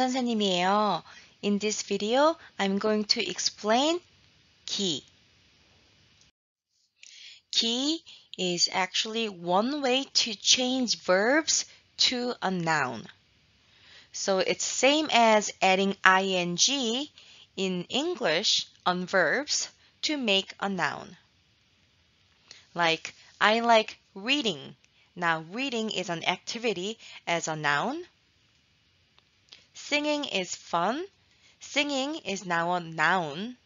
선생님이에요. In this video, I'm going to explain key. Key is actually one way to change verbs to a noun. So it's same as adding ing in English on verbs to make a noun. Like, I like reading. Now, reading is an activity as a noun. Singing is fun. Singing is now a noun.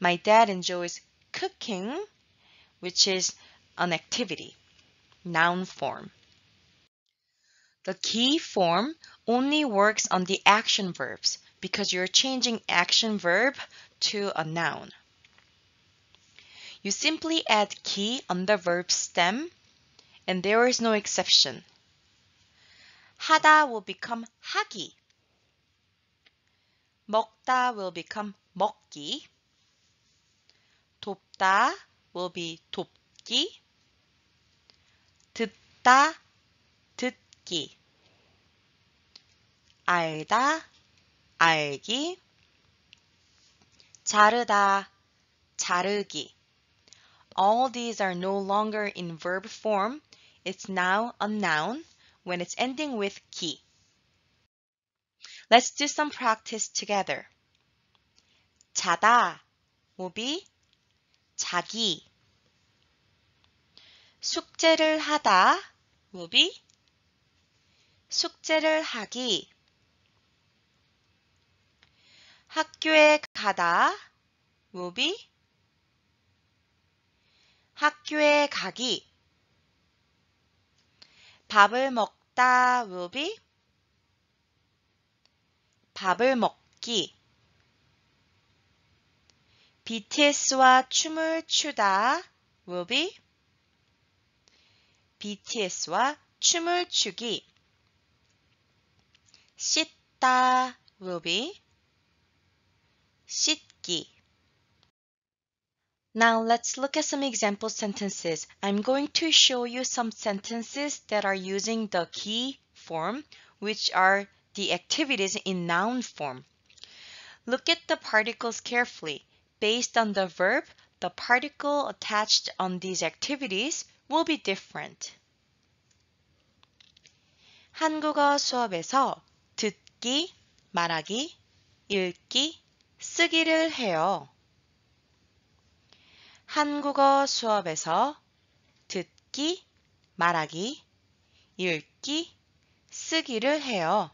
My dad enjoys cooking, which is an activity, noun form. The key form only works on the action verbs because you're changing action verb to a noun. You simply add key on the verb stem and there is no exception. 하다 will become 하기. 먹다 will become 먹기. 돕다 will be 돕기. 듣다 듣기. 알다 알기. 자르다 자르기. All these are no longer in verb form. It's now a noun. when it's ending with k 기. Let's do some practice together. 자다 will be 자기 숙제를 하다 will be 숙제를 하기 학교에 가다 will be 학교에 가기 밥을 먹 먹다 will be 밥을 먹기 BTS와 춤을 추다 will be BTS와 춤을 추기 씻다 will be 씻기 Now let's look at some example sentences. I'm going to show you some sentences that are using the key form, which are the activities in noun form. Look at the particles carefully. Based on the verb, the particle attached on these activities will be different. 한국어 수업에서 듣기, 말하기, 읽기, 쓰기를 해요. 한국어 수업에서 듣기, 말하기, 읽기, 쓰기를 해요.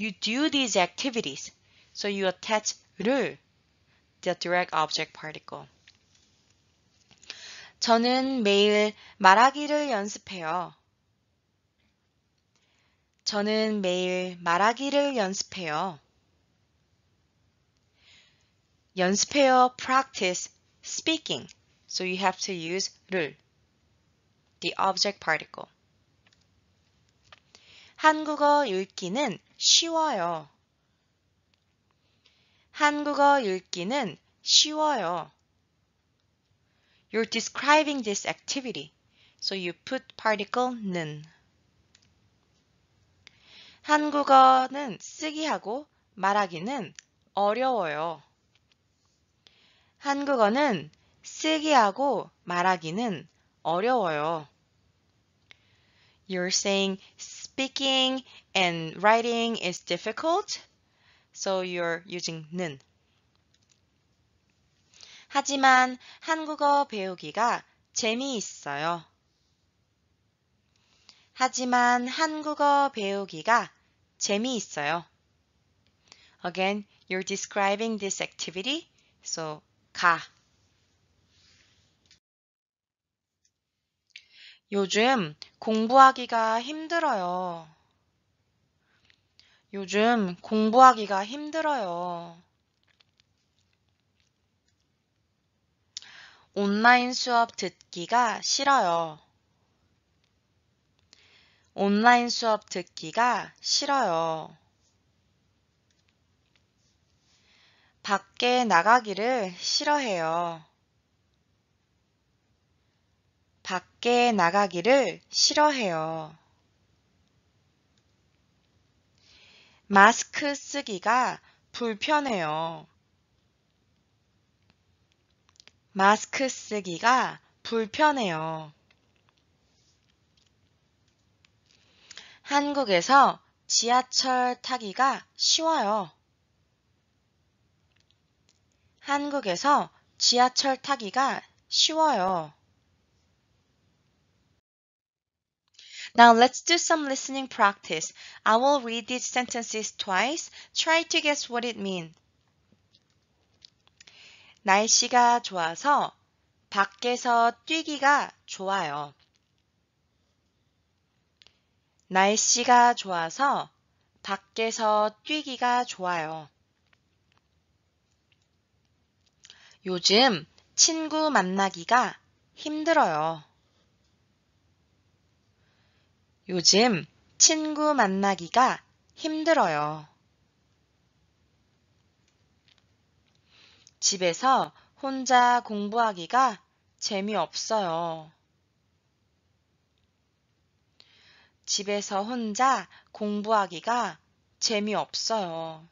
You do these activities, so you attach 를, the direct object particle. 저는 매일 말하기를 연습해요. 저는 매일 말하기를 연습해요. 연습해요 practice speaking. So you have to use 를, the object particle. 한국어 읽기는 쉬워요. 한국어 읽기는 쉬워요. You're describing this activity, so you put particle 는. 한국어는 쓰기하고 말하기는 어려워요. 한국어는 쓰기하고 말하기는 어려워요. You're saying speaking and writing is difficult, so you're using 는. 하지만 한국어 배우기가 재미있어요. 하지만 한국어 배우기가 재미있어요. Again, you're describing this activity, so 가. 요즘 공부하기가 힘들어요. 요즘 공부하기가 힘들어요. 온라인 수업 듣기가 싫어요. 온라인 수업 듣기가 싫어요. 밖에 나가기를 싫어해요. 밖에 나가기를 싫어해요. 마스크 쓰기가 불편해요. 마스크 쓰기가 불편해요. 한국에서 지하철 타기가 쉬워요. 한국에서 지하철 타기가 쉬워요. Now let's do some listening practice. I will read these sentences twice. Try to guess what it means. 날씨가 좋아서 밖에서 뛰기가 좋아요. 날씨가 좋아서 밖에서 뛰기가 좋아요. 요즘 친구 만나기가 힘들어요. 요즘 친구 만나기가 힘들어요. 집에서 혼자 공부하기가 재미없어요. 집에서 혼자 공부하기가 재미없어요.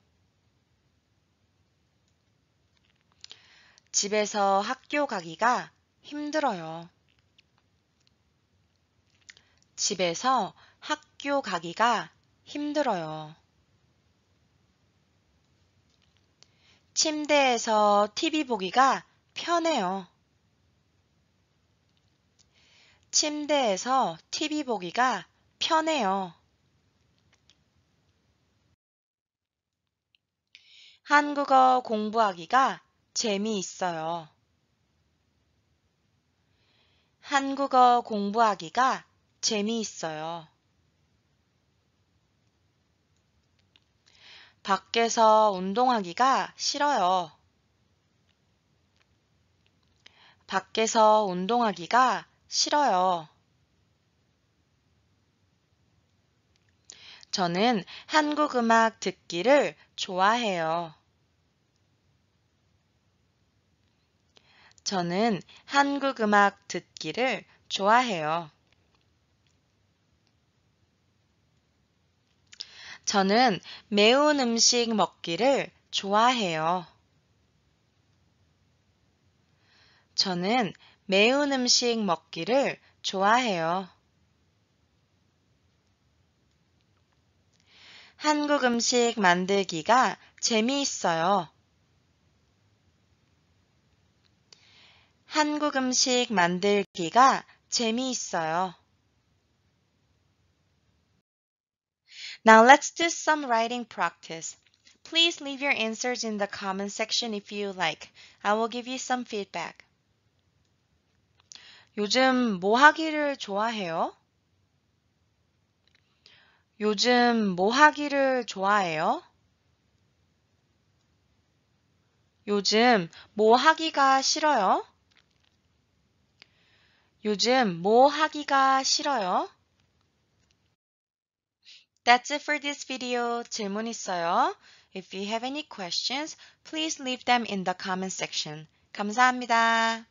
집에서 학교 가기가 힘들어요. 집에서 학교 가기가 힘들어요. 침대에서 TV 보기가 편해요. 침대에서 TV 보기가 편해요. 한국어 공부하기가 재미있어요. 한국어 공부하기가 재미있어요. 밖에서 운동하기가 싫어요. 밖에서 운동하기가 싫어요. 저는 한국 음악 듣기를 좋아해요. 저는 한국 음악 듣기를 좋아해요. 저는 매운 음식 먹기를 좋아해요. 저는 매운 음식 먹기를 좋아해요. 한국 음식 만들기가 재미있어요. 한국 음식 만들기가 재미있어요. Now let's do some writing practice. Please leave your answers in the comment section if you like. I will give you some feedback. 요즘 뭐 하기를 좋아해요? 요즘 뭐 하기를 좋아해요? 요즘 뭐 하기가 싫어요? 요즘 뭐 하기가 싫어요? That's it for this video. 질문 있어요? If you have any questions, please leave them in the comment section. 감사합니다.